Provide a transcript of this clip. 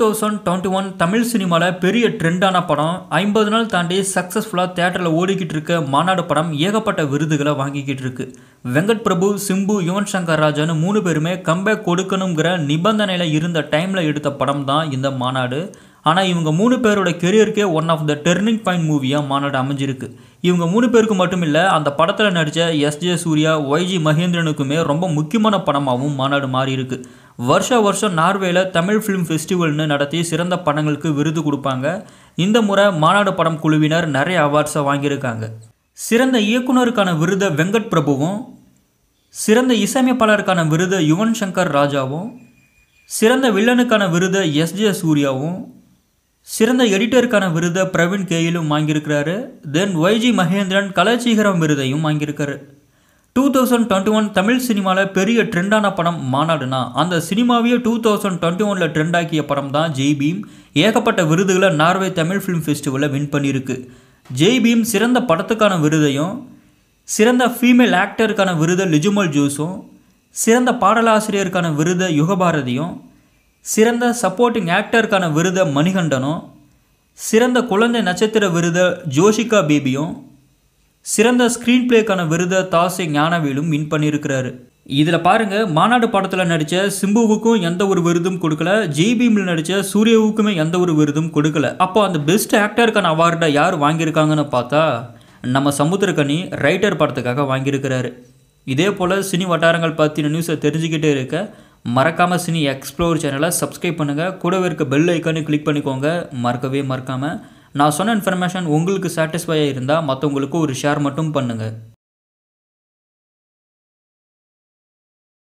thousand twenty one Tamil சினிமாவில் பெரிய ட்ரெண்டான படம் ஐம்பது நாள் தாண்டி சக்ஸஸ்ஃபுல்லாக தேட்டரில் ஓடிக்கிட்டு இருக்க மாநாடு படம் ஏகப்பட்ட விருதுகளை வாங்கிக்கிட்டு இருக்கு வெங்கட் பிரபு சிம்பு யுவன் சங்கர் ராஜான்னு மூணு பேருமே கம்பேக் கொடுக்கணுங்கிற நிபந்தனையில் இருந்த டைமில் எடுத்த படம் தான் இந்த மாநாடு ஆனால் இவங்க மூணு பேரோட கெரியருக்கே one of the turning point மூவியாக மாநாடு அமைஞ்சிருக்கு இவங்க மூணு பேருக்கு மட்டும் இல்லை அந்த படத்தில் நடித்த எஸ் ஜே சூர்யா ஒய்ஜி மகேந்திரனுக்குமே ரொம்ப முக்கியமான படமாகவும் மாநாடு மாறி இருக்கு வருஷ வருஷம் நார்வேயில் தமிழ் ஃபிலிம் ஃபெஸ்டிவல்னு நடத்தி சிறந்த படங்களுக்கு விருது கொடுப்பாங்க இந்த முறை மாநாடு படம் குழுவினர் நிறைய அவார்ட்ஸை வாங்கியிருக்காங்க சிறந்த இயக்குனருக்கான விருதை வெங்கட் பிரபுவும் சிறந்த இசையமைப்பாளருக்கான விருதை யுவன் சங்கர் ராஜாவும் சிறந்த வில்லனுக்கான விருதை எஸ் ஜே சூர்யாவும் சிறந்த எடிட்டருக்கான விருதை பிரவீன் கேயிலும் வாங்கியிருக்கிறாரு தென் ஒய்ஜி மகேந்திரன் கலாச்சீகரம் விருதையும் வாங்கியிருக்காரு two thousand twenty one Tamil சினிமாவில் பெரிய ட்ரெண்டான படம் மாநாடுனா அந்த சினிமாவையே டூ தௌசண்ட் டுவெண்ட்டி ஒனில் ஆக்கிய படம் தான் ஜெய் பீம் ஏகப்பட்ட விருதுகளை நார்வே தமிழ் ஃபிலிம் ஃபெஸ்டிவலில் வின் பண்ணியிருக்கு ஜெய் பீம் சிறந்த படத்துக்கான விருதையும் சிறந்த ஃபீமேல் ஆக்டருக்கான விருதை லிஜுமல் ஜூஸும் சிறந்த பாடலாசிரியருக்கான விருதை யுகபாரதியும் சிறந்த சப்போர்ட்டிங் ஆக்டருக்கான விருதை மணிகண்டனும் சிறந்த குழந்தை நட்சத்திர விருதை ஜோஷிகா பேபியும் சிறந்த ஸ்க்ரீன் பிளேக்கான விருதை தாசை ஞானவேலும் வின் பண்ணியிருக்கிறாரு இதில் பாருங்கள் மாநாடு படத்தில் நடித்த சிம்புவுக்கும் எந்த ஒரு விருதும் கொடுக்கல ஜிபிஎம்ல நடித்த சூர்யாவுக்குமே எந்த ஒரு விருதும் கொடுக்கல அப்போ அந்த பெஸ்ட் ஆக்டருக்கான அவார்டை யார் வாங்கியிருக்காங்கன்னு பார்த்தா நம்ம சமுத்திரக்கனி ரைட்டர் படத்துக்காக வாங்கியிருக்கிறாரு இதே போல் சினி வட்டாரங்கள் பற்றின நியூஸை தெரிஞ்சுக்கிட்டே இருக்க மறக்காமல் சினி எக்ஸ்ப்ளோர் சேனலை சப்ஸ்கிரைப் பண்ணுங்கள் கூடவே இருக்க பெல் ஐக்கானு கிளிக் பண்ணிக்கோங்க மறக்கவே மறக்காமல் நான் சொன்ன இன்ஃபர்மேஷன் உங்களுக்கு சாட்டிஸ்ஃபையாக இருந்தால் மற்றவங்களுக்கும் ஒரு ஷேர் மட்டும் பண்ணுங்கள்